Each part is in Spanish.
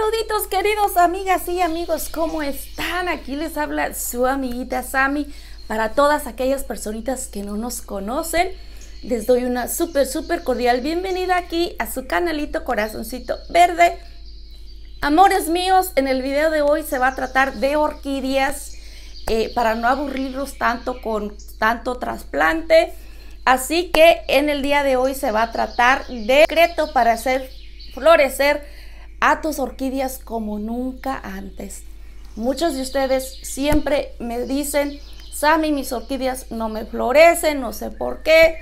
Saluditos queridos amigas y amigos, ¿cómo están? Aquí les habla su amiguita Sami. Para todas aquellas personitas que no nos conocen, les doy una súper, súper cordial bienvenida aquí a su canalito Corazoncito Verde. Amores míos, en el video de hoy se va a tratar de orquídeas eh, para no aburrirlos tanto con tanto trasplante. Así que en el día de hoy se va a tratar de secreto para hacer florecer a tus orquídeas como nunca antes. Muchos de ustedes siempre me dicen, Sammy, mis orquídeas no me florecen, no sé por qué.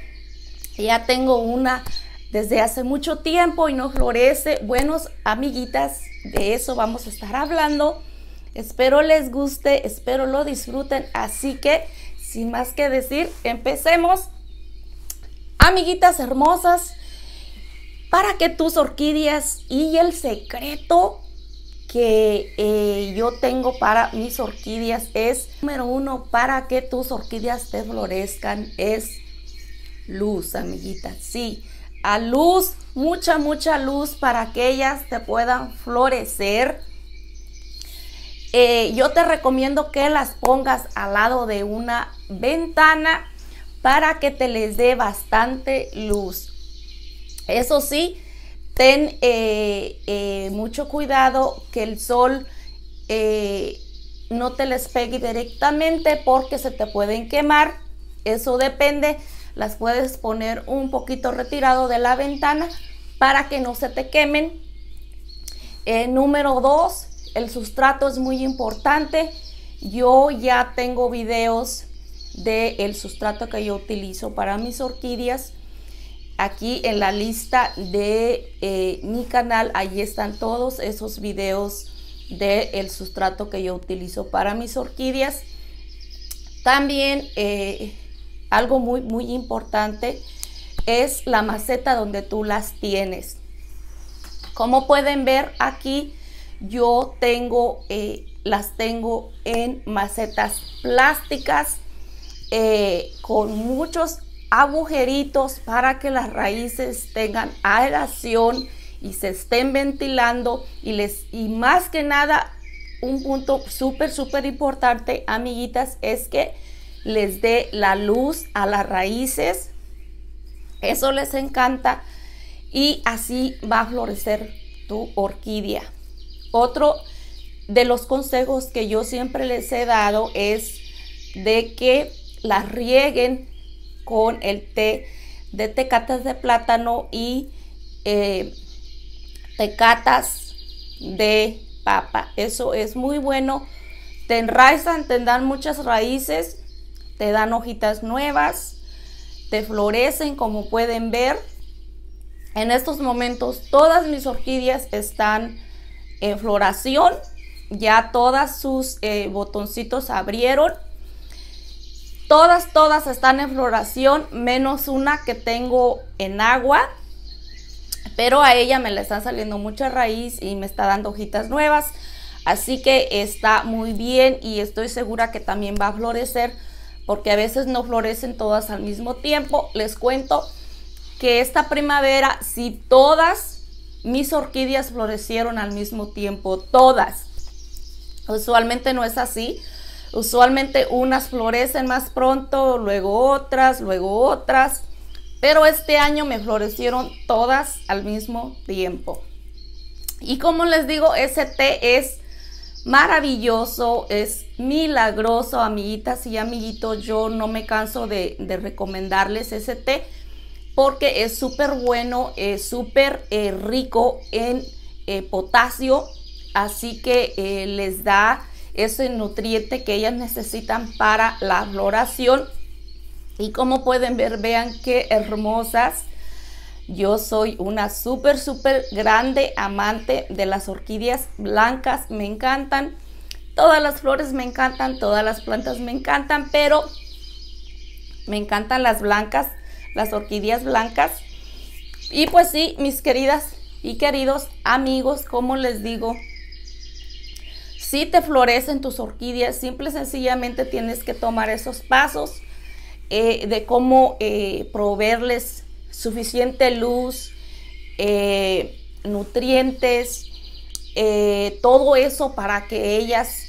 Ya tengo una desde hace mucho tiempo y no florece. Buenos amiguitas, de eso vamos a estar hablando. Espero les guste, espero lo disfruten. Así que, sin más que decir, empecemos. Amiguitas hermosas, para que tus orquídeas y el secreto que eh, yo tengo para mis orquídeas es, número uno, para que tus orquídeas te florezcan es luz, amiguita. Sí, a luz, mucha, mucha luz para que ellas te puedan florecer. Eh, yo te recomiendo que las pongas al lado de una ventana para que te les dé bastante luz. Eso sí, ten eh, eh, mucho cuidado que el sol eh, no te les pegue directamente porque se te pueden quemar. Eso depende. Las puedes poner un poquito retirado de la ventana para que no se te quemen. número dos, el sustrato es muy importante. Yo ya tengo videos del sustrato que yo utilizo para mis orquídeas aquí en la lista de eh, mi canal, allí están todos esos videos del el sustrato que yo utilizo para mis orquídeas. También eh, algo muy, muy importante es la maceta donde tú las tienes. Como pueden ver aquí, yo tengo, eh, las tengo en macetas plásticas con muchos agujeritos para que las raíces tengan aeración y se estén ventilando y les y más que nada un punto súper súper importante amiguitas es que les dé la luz a las raíces eso les encanta y así va a florecer tu orquídea otro de los consejos que yo siempre les he dado es de que las rieguen con el té de tecatas de plátano y eh, tecatas de papa. Eso es muy bueno. Te enraizan, te dan muchas raíces, te dan hojitas nuevas, te florecen como pueden ver. En estos momentos todas mis orquídeas están en floración. Ya todas sus eh, botoncitos abrieron Todas, todas están en floración, menos una que tengo en agua. Pero a ella me le están saliendo mucha raíz y me está dando hojitas nuevas. Así que está muy bien y estoy segura que también va a florecer porque a veces no florecen todas al mismo tiempo. Les cuento que esta primavera, si todas mis orquídeas florecieron al mismo tiempo, todas, usualmente no es así. Usualmente unas florecen más pronto, luego otras, luego otras, pero este año me florecieron todas al mismo tiempo. Y como les digo, ese té es maravilloso, es milagroso, amiguitas y amiguitos. Yo no me canso de, recomendarles ese té porque es súper bueno, es súper eh, rico en eh, potasio, así que eh, les da ese nutriente que ellas necesitan para la floración. Y como pueden ver, vean qué hermosas. Yo soy una súper, súper grande amante de las orquídeas blancas. Me encantan. Todas las flores me encantan, todas las plantas me encantan, pero me encantan las blancas, las orquídeas blancas. Y pues sí, mis queridas y queridos amigos, como les digo, si te florecen tus orquídeas, simple y sencillamente tienes que tomar esos pasos eh, de cómo eh, proveerles suficiente luz, eh, nutrientes, todo eso para que ellas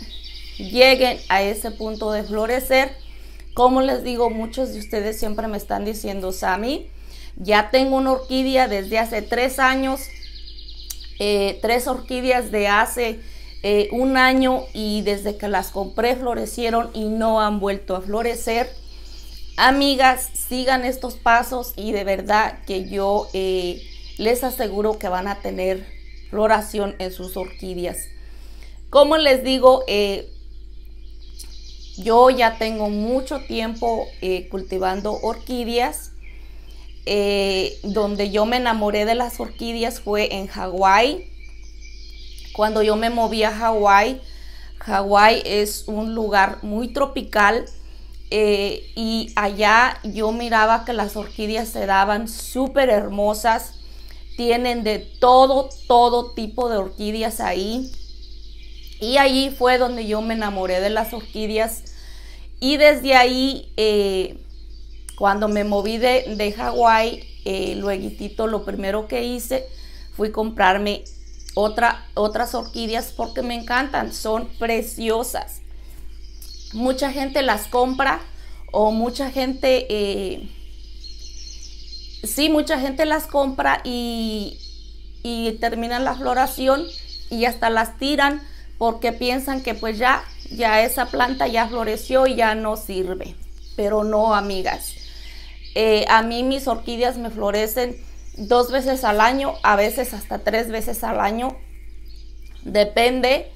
lleguen a ese punto de florecer. Como les digo, muchos de ustedes siempre me están diciendo, Sami, ya tengo una orquídea desde hace tres años, tres orquídeas de hace eh, un año y desde que las compré florecieron y no han vuelto a florecer. Amigas, sigan estos pasos y de verdad que yo eh, les aseguro que van a tener floración en sus orquídeas. Como les digo, eh, yo ya tengo mucho tiempo cultivando orquídeas. donde yo me enamoré de las orquídeas fue en Hawái cuando yo me moví a Hawái. Hawái es un lugar muy tropical eh, y allá yo miraba que las orquídeas se daban súper hermosas. Tienen de todo, todo tipo de orquídeas ahí. Y ahí fue donde yo me enamoré de las orquídeas. Y desde ahí, eh, cuando me moví de, de Hawái, eh, lo primero que hice fue comprarme otra, otras orquídeas porque me encantan, son preciosas. Mucha gente las compra o mucha gente, eh, sí, mucha gente las compra y, terminan la floración y hasta las tiran porque piensan que pues ya, ya esa planta ya floreció y ya no sirve. Pero no, amigas. Eh, a mí mis orquídeas me florecen dos veces al año, a veces hasta tres veces al año, depende.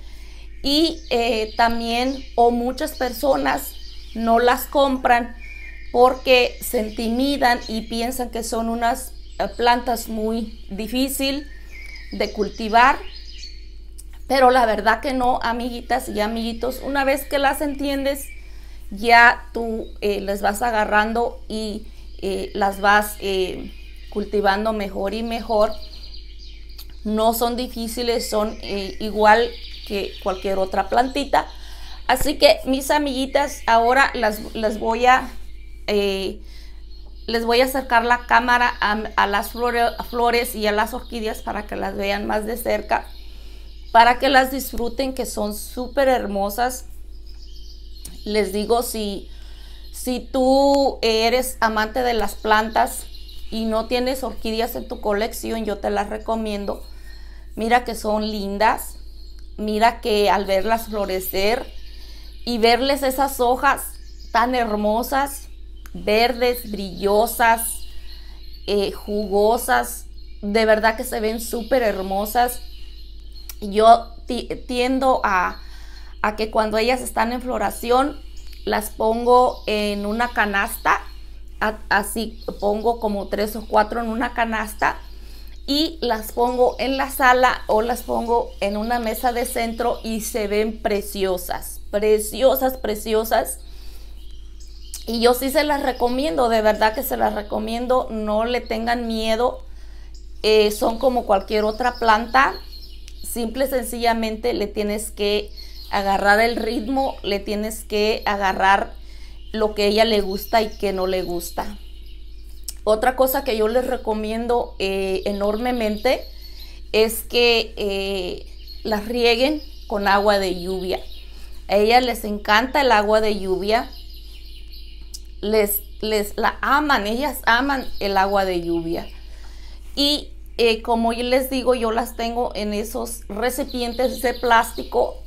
Y eh, también, o muchas personas no las compran porque se intimidan y piensan que son unas eh, plantas muy difícil de cultivar. Pero la verdad que no, amiguitas y amiguitos, una vez que las entiendes, ya tú eh, les vas agarrando y las vas cultivando mejor y mejor. No son difíciles, son eh, igual que cualquier otra plantita. Así que mis amiguitas, ahora las, voy a... Eh, les voy a acercar la cámara a, las flores flores y a las orquídeas para que las vean más de cerca, para que las disfruten, que son súper hermosas. Les digo, si, si tú eres amante de las plantas, y no tienes orquídeas en tu colección, yo te las recomiendo. Mira que son lindas, mira que al verlas florecer y verles esas hojas tan hermosas, verdes, brillosas, eh, jugosas, de verdad que se ven súper hermosas. Yo tiendo a, a que cuando ellas están en floración, las pongo en una canasta así pongo como tres o cuatro en una canasta y las pongo en la sala o las pongo en una mesa de centro y se ven preciosas, preciosas, preciosas. Y yo sí se las recomiendo, de verdad que se las recomiendo, no le tengan miedo. Eh, son como cualquier otra planta, simple sencillamente le tienes que agarrar el ritmo, le tienes que agarrar lo que ella le gusta y que no le gusta. Otra cosa que yo les recomiendo eh, enormemente es que eh, las rieguen con agua de lluvia. A ellas les encanta el agua de lluvia. Les, les la aman, ellas aman el agua de lluvia. Y eh, como yo les digo, yo las tengo en esos recipientes de plástico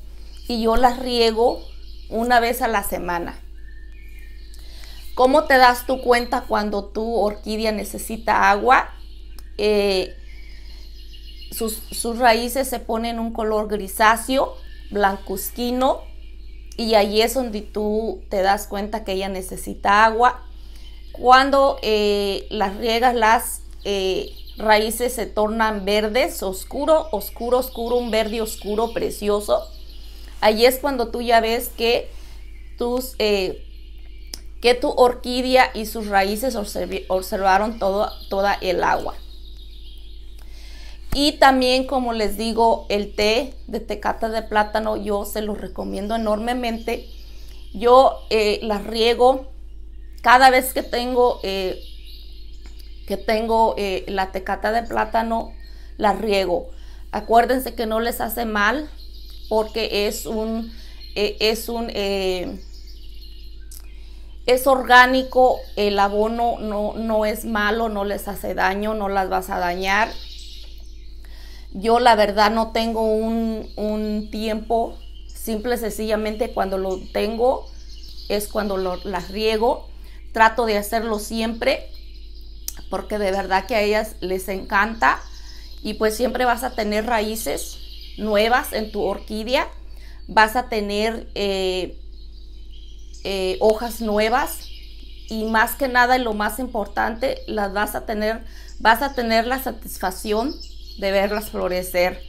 y yo las riego una vez a la semana. ¿Cómo te das tu cuenta cuando tu orquídea necesita agua? Eh, sus, raíces se ponen un color grisáceo, blancuzquino, y ahí es donde tú te das cuenta que ella necesita agua. Cuando eh, las riegas, las eh, raíces se tornan verdes, oscuro, oscuro, oscuro, un verde oscuro precioso. Ahí es cuando tú ya ves que tus que tu orquídea y sus raíces observaron todo, toda el agua. Y también, como les digo, el té de tecata de plátano, yo se los recomiendo enormemente. Yo la eh, las riego cada vez que tengo, eh, que tengo eh, la tecata de plátano, la riego. Acuérdense que no les hace mal porque es un, es un es orgánico, el abono no, no es malo, no les hace daño, no las vas a dañar. Yo la verdad no tengo un, tiempo, simple sencillamente cuando lo tengo es cuando lo, las riego. Trato de hacerlo siempre porque de verdad que a ellas les encanta y pues siempre vas a tener raíces nuevas en tu orquídea, vas a tener eh, eh, hojas nuevas y más que nada y lo más importante, las vas a tener, vas a tener la satisfacción de verlas florecer,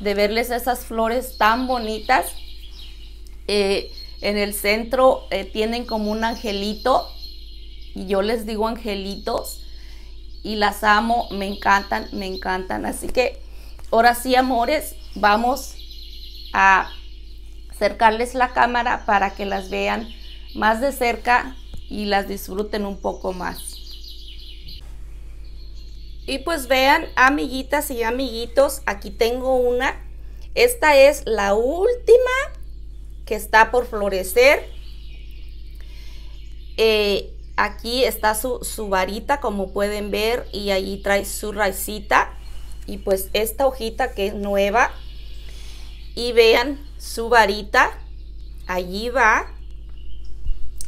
de verles esas flores tan bonitas. Eh, en el centro eh, tienen como un angelito y yo les digo angelitos y las amo, me encantan, me encantan. Así que ahora sí, amores, vamos a acercarles la cámara para que las vean más de cerca y las disfruten un poco más. Y pues vean, amiguitas y amiguitos, aquí tengo una. Esta es la última que está por florecer. Eh, aquí está su, su, varita, como pueden ver, y allí trae su raicita. Y pues esta hojita que es nueva. Y vean su varita, allí va.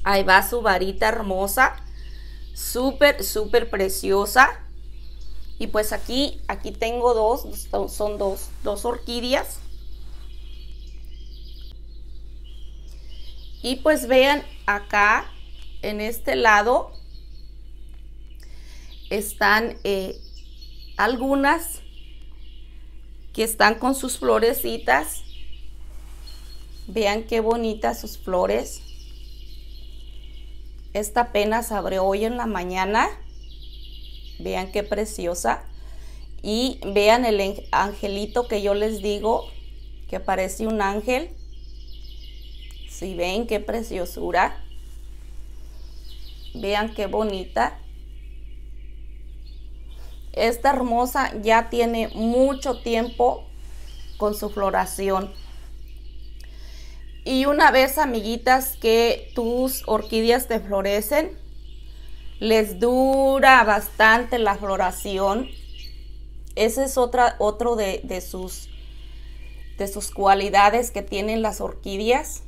Ahí va su varita hermosa. Súper, súper preciosa. Y pues aquí, aquí tengo dos, son dos, dos orquídeas. Y pues vean acá, en este lado, están eh, algunas que están con sus florecitas. Vean qué bonitas sus flores. Esta se abrió hoy en la mañana. Vean qué preciosa. Y vean el angelito que yo les digo, que parece un ángel. Si ven qué preciosura. Vean qué bonita. Esta hermosa ya tiene mucho tiempo con su floración. Y una vez, amiguitas, que tus orquídeas te florecen, les dura bastante la floración. Ese es otra, otro de, sus, de sus cualidades que tienen las orquídeas.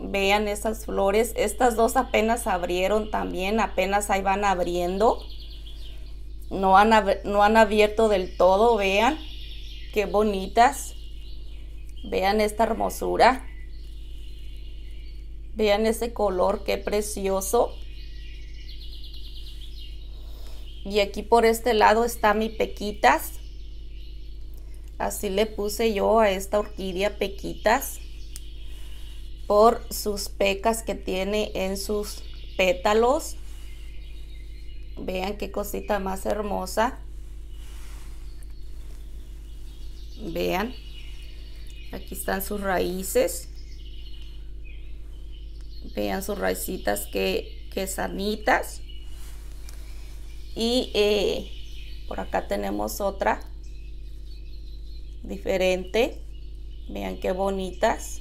Vean esas flores. Estas dos apenas abrieron también, apenas ahí van abriendo. No han, no han abierto del todo, vean. Qué bonitas. Vean esta hermosura. Vean ese color, qué precioso. Y aquí por este lado está mi pequitas. Así le puse yo a esta orquídea pequitas por sus pecas que tiene en sus pétalos. Vean qué cosita más hermosa. Vean, aquí están sus raíces. Vean sus raicitas que, sanitas. Y eh, por acá tenemos otra diferente. Vean qué bonitas.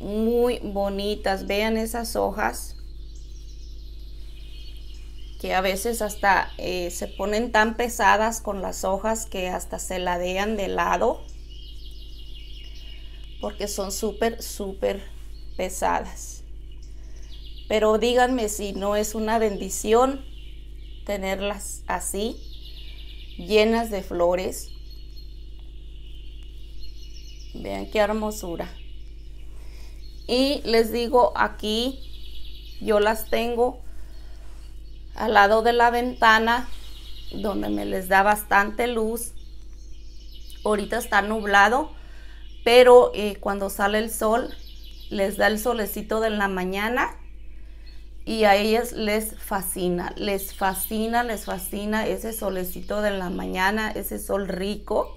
Muy bonitas. Vean esas hojas que a veces hasta eh, se ponen tan pesadas con las hojas que hasta se ladean de lado porque son súper, súper pesadas. Pero díganme si no es una bendición tenerlas así, llenas de flores. Vean qué hermosura. Y les digo, aquí yo las tengo al lado de la ventana donde me les da bastante luz. Ahorita está nublado, pero eh, cuando sale el sol, les da el solecito de la mañana y a ellas les fascina, les fascina, les fascina ese solecito de la mañana, ese sol rico.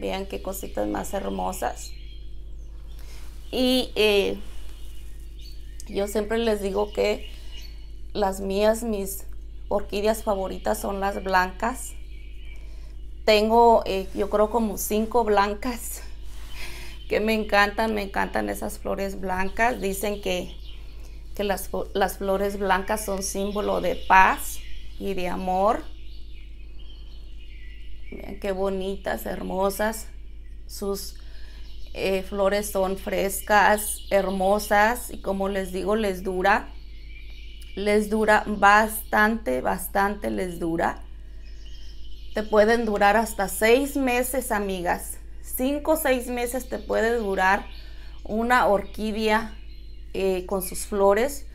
Vean qué cositas más hermosas. Y eh, yo siempre les digo que las mías, mis orquídeas favoritas son las blancas tengo, eh, yo creo, como cinco blancas que me encantan, me encantan esas flores blancas. Dicen que, que las, flores blancas son símbolo de paz y de amor. Miren qué bonitas, hermosas. Sus eh, flores son frescas, hermosas y como les digo, les dura. Les dura bastante, bastante les dura te pueden durar hasta seis meses, amigas. Cinco o seis meses te puede durar una orquídea eh, con sus flores.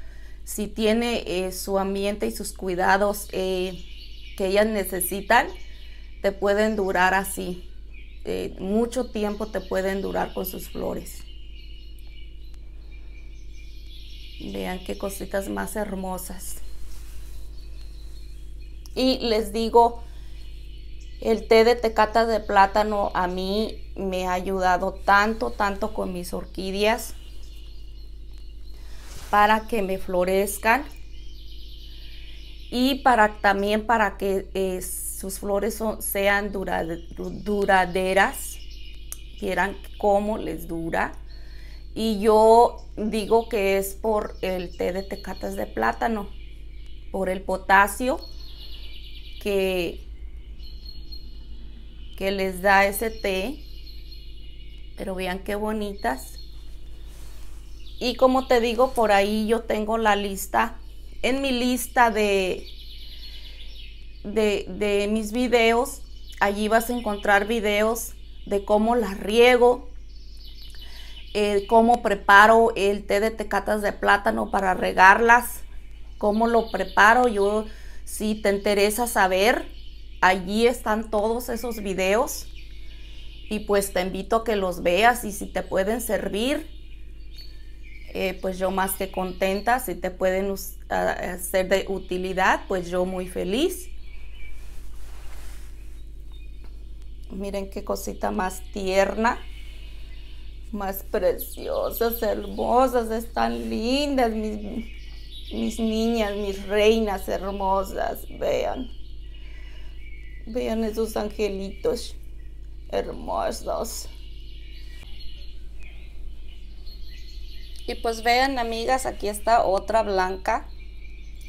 Si tiene eh, su ambiente y sus cuidados eh, que ellas necesitan, te pueden durar así. mucho tiempo te pueden durar con sus flores. Vean qué cositas más hermosas. Y les digo, el té de tecatas de plátano a mí me ha ayudado tanto, tanto con mis orquídeas para que me florezcan y para también para que eh, sus flores sean duraderas. quieran cómo les dura. Y yo digo que es por el té de tecatas de plátano, por el potasio que que les da ese té. Pero vean qué bonitas. Y como te digo, por ahí yo tengo la lista, en mi lista de, de, mis videos, allí vas a encontrar videos de cómo las riego, eh, cómo preparo el té de tecatas de plátano para regarlas, cómo lo preparo. Yo, si te interesa saber, Allí están todos esos videos y pues te invito a que los veas y si te pueden servir, eh, pues yo más que contenta, si te pueden ser de utilidad, pues yo muy feliz. Miren qué cosita más tierna, más preciosas, hermosas, están lindas mis niñas, mis reinas hermosas, vean. Vean esos angelitos hermosos. Y pues vean, amigas, aquí está otra blanca,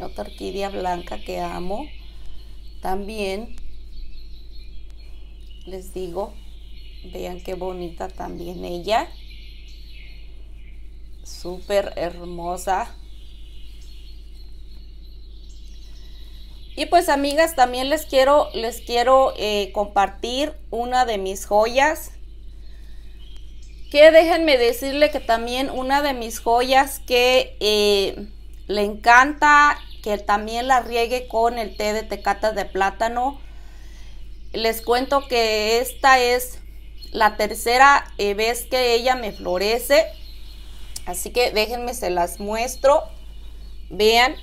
otra orquídea blanca que amo. También les digo, vean qué bonita también ella. Súper hermosa. Y pues amigas, también les quiero, les quiero eh, compartir una de mis joyas. Que déjenme decirle que también una de mis joyas que eh, le encanta que también la riegue con el té de tecatas de plátano. Les cuento que esta es la tercera eh, vez que ella me florece. Así que déjenme se las muestro. Vean,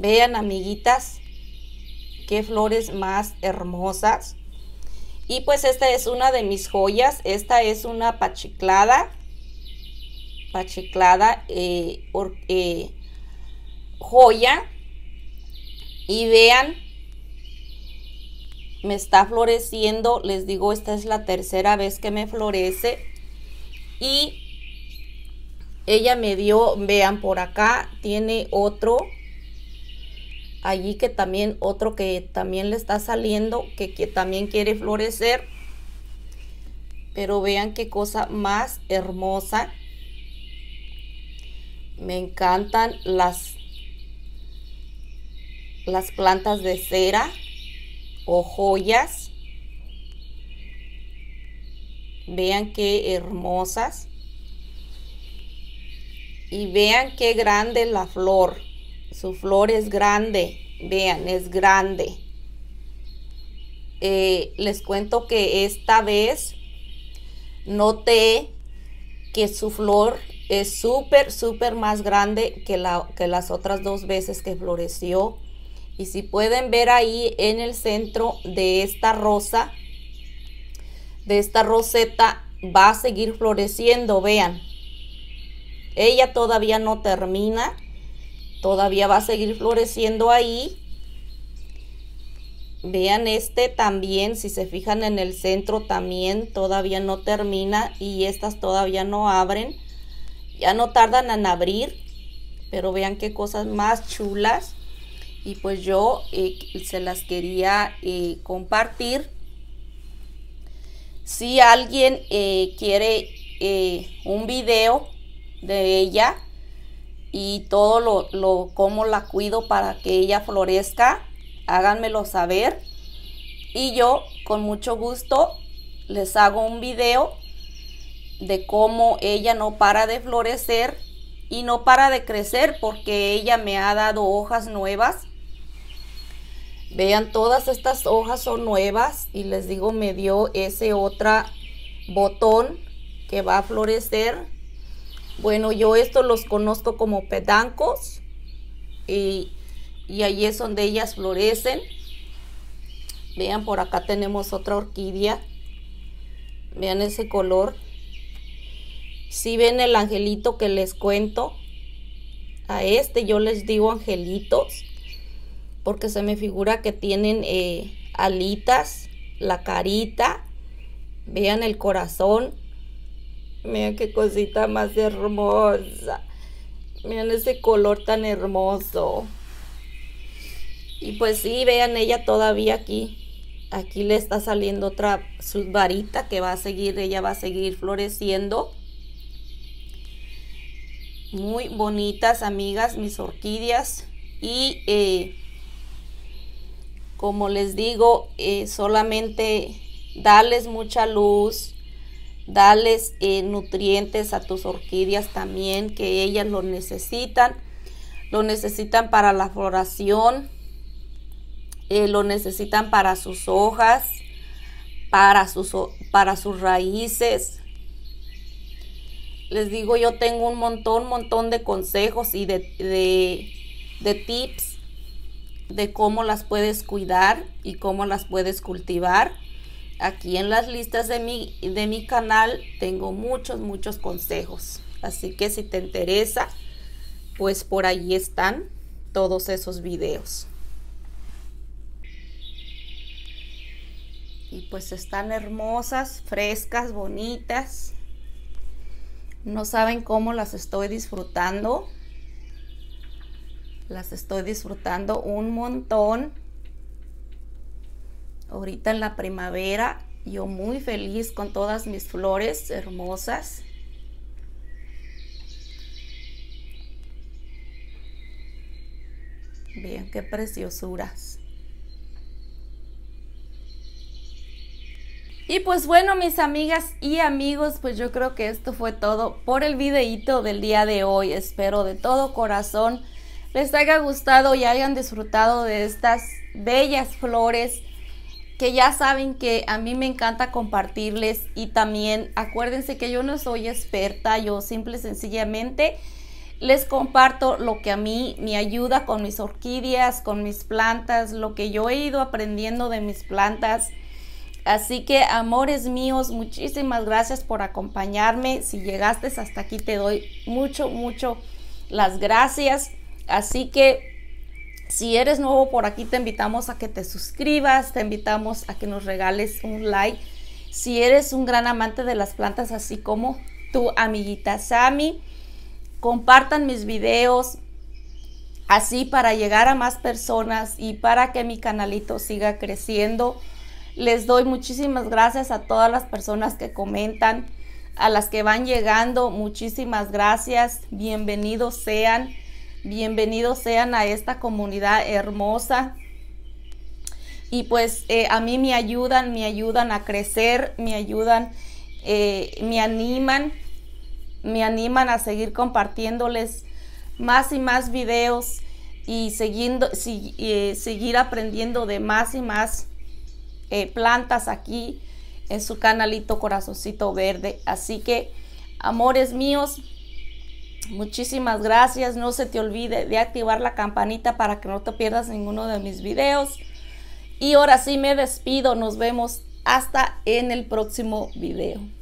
Vean, amiguitas, qué flores más hermosas. Y pues esta es una de mis joyas. Esta es una pachiclada. Pachiclada eh, eh, joya. Y vean, me está floreciendo. Les digo, esta es la tercera vez que me florece. Y ella me dio, vean por acá, tiene otro allí que también otro que también le está saliendo, que, que también quiere florecer. Pero vean qué cosa más hermosa. Me encantan las, las plantas de cera o joyas. Vean qué hermosas. Y vean qué grande la flor. Su flor es grande, vean, es grande. Eh, les cuento que esta vez noté que su flor es súper, súper más grande que, la, que las otras dos veces que floreció. Y si pueden ver ahí en el centro de esta rosa, de esta roseta, va a seguir floreciendo, vean. Ella todavía no termina. Todavía va a seguir floreciendo ahí. Vean este también, si se fijan en el centro también todavía no termina y estas todavía no abren. Ya no tardan en abrir, pero vean qué cosas más chulas. Y pues yo eh, se las quería eh, compartir. Si alguien eh, quiere un video de ella, y todo lo, lo la cuido para que ella florezca, háganmelo saber. Y yo con mucho gusto les hago un video de cómo ella no para de florecer y no para de crecer porque ella me ha dado hojas nuevas. Vean, todas estas hojas son nuevas y les digo, me dio ese otro botón que va a florecer bueno, yo estos los conozco como pedancos y, ahí es donde ellas florecen. Vean, por acá tenemos otra orquídea. Vean ese color. Si ven el angelito que les cuento, a este yo les digo angelitos porque se me figura que tienen eh, alitas, la carita, vean el corazón, Miren qué cosita más hermosa. Miren ese color tan hermoso. Y pues sí, vean ella todavía aquí. Aquí le está saliendo otra su varita que va a seguir, ella va a seguir floreciendo. Muy bonitas, amigas, mis orquídeas. Y eh, como les digo, eh, solamente darles mucha luz, dales eh, nutrientes a tus orquídeas también, que ellas lo necesitan, lo necesitan para la floración, eh, lo necesitan para sus hojas, para sus, para sus raíces. Les digo, yo tengo un montón, montón de consejos y de tips de cómo las puedes cuidar y cómo las puedes cultivar aquí en las listas de mi, de mi canal tengo muchos, muchos consejos. Así que si te interesa, pues por ahí están todos esos videos. Y pues están hermosas, frescas, bonitas. No saben cómo las estoy disfrutando. Las estoy disfrutando un montón. Ahorita en la primavera, yo muy feliz con todas mis flores hermosas. Bien, qué preciosuras. Y pues bueno, mis amigas y amigos, pues yo creo que esto fue todo por el videíto del día de hoy. Espero de todo corazón les haya gustado y hayan disfrutado de estas bellas flores que ya saben que a mí me encanta compartirles y también acuérdense que yo no soy experta, yo simple sencillamente les comparto lo que a mí me ayuda con mis orquídeas, con mis plantas, lo que yo he ido aprendiendo de mis plantas. Así que amores míos, muchísimas gracias por acompañarme. Si llegaste hasta aquí te doy mucho, mucho las gracias. Así que si eres nuevo por aquí, te invitamos a que te suscribas, te invitamos a que nos regales un like. Si eres un gran amante de las plantas, así como tu amiguita Sami, compartan mis videos así para llegar a más personas y para que mi canalito siga creciendo. Les doy muchísimas gracias a todas las personas que comentan, a las que van llegando, muchísimas gracias, bienvenidos sean. Bienvenidos sean a esta comunidad hermosa. Y pues eh, a mí me ayudan, me ayudan a crecer, me ayudan, eh, me animan, me animan a seguir compartiéndoles más y más videos y eh, seguir aprendiendo de más y más plantas aquí en su canalito Corazoncito Verde. Así que, amores míos, Muchísimas gracias. No se te olvide de activar la campanita para que no te pierdas ninguno de mis videos. Y ahora sí me despido. Nos vemos hasta en el próximo video.